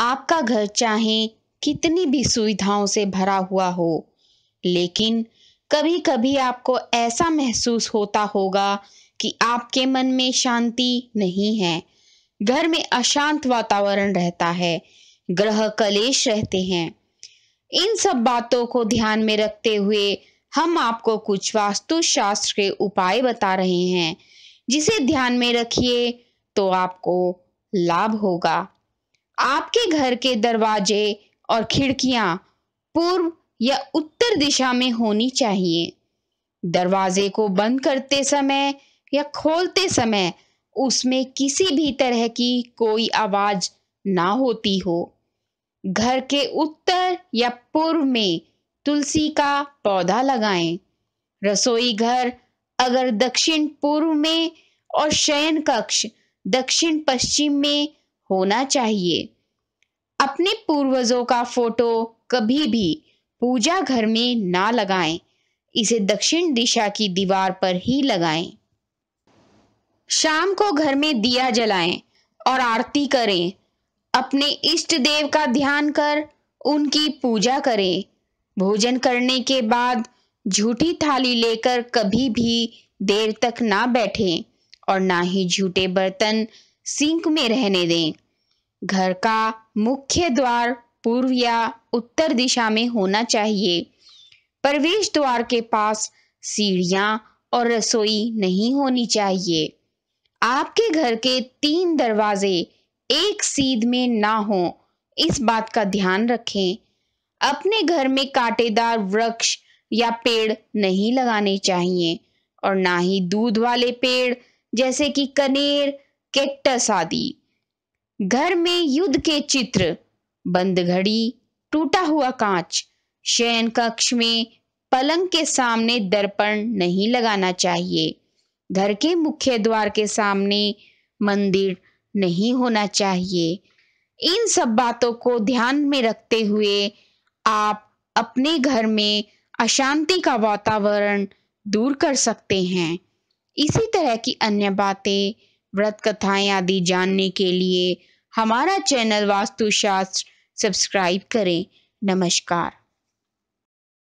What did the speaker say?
आपका घर चाहे कितनी भी सुविधाओं से भरा हुआ हो लेकिन कभी कभी आपको ऐसा महसूस होता होगा कि आपके मन में शांति नहीं है घर में अशांत वातावरण रहता है ग्रह कलेश रहते हैं इन सब बातों को ध्यान में रखते हुए हम आपको कुछ वास्तु शास्त्र के उपाय बता रहे हैं जिसे ध्यान में रखिए तो आपको लाभ होगा आपके घर के दरवाजे और खिड़कियां पूर्व या उत्तर दिशा में होनी चाहिए दरवाजे को बंद करते समय या खोलते समय उसमें किसी भी तरह की कोई आवाज ना होती हो घर के उत्तर या पूर्व में तुलसी का पौधा लगाएं। रसोई घर अगर दक्षिण पूर्व में और शयन कक्ष दक्षिण पश्चिम में होना चाहिए अपने पूर्वजों का फोटो कभी भी पूजा घर में ना लगाएं इसे दक्षिण दिशा की दीवार पर ही लगाएं शाम को घर में दिया जलाएं और आरती करें अपने इष्ट देव का ध्यान कर उनकी पूजा करें भोजन करने के बाद झूठी थाली लेकर कभी भी देर तक ना बैठें और ना ही झूठे बर्तन सिंक में रहने दें घर का मुख्य द्वार पूर्व या उत्तर दिशा में होना चाहिए प्रवेश द्वार के पास सीढ़ियां और रसोई नहीं होनी चाहिए आपके घर के तीन दरवाजे एक सीध में ना हो इस बात का ध्यान रखें अपने घर में कांटेदार वृक्ष या पेड़ नहीं लगाने चाहिए और ना ही दूध वाले पेड़ जैसे कि कनेर कैक्टस आदि घर में युद्ध के चित्र बंद घड़ी टूटा हुआ कांच शयन कक्ष में पलंग के सामने दर्पण नहीं लगाना चाहिए घर के मुख्य द्वार के सामने मंदिर नहीं होना चाहिए इन सब बातों को ध्यान में रखते हुए आप अपने घर में अशांति का वातावरण दूर कर सकते हैं इसी तरह की अन्य बातें व्रत कथाएं आदि जानने के लिए हमारा चैनल वास्तुशास्त्र सब्सक्राइब करें नमस्कार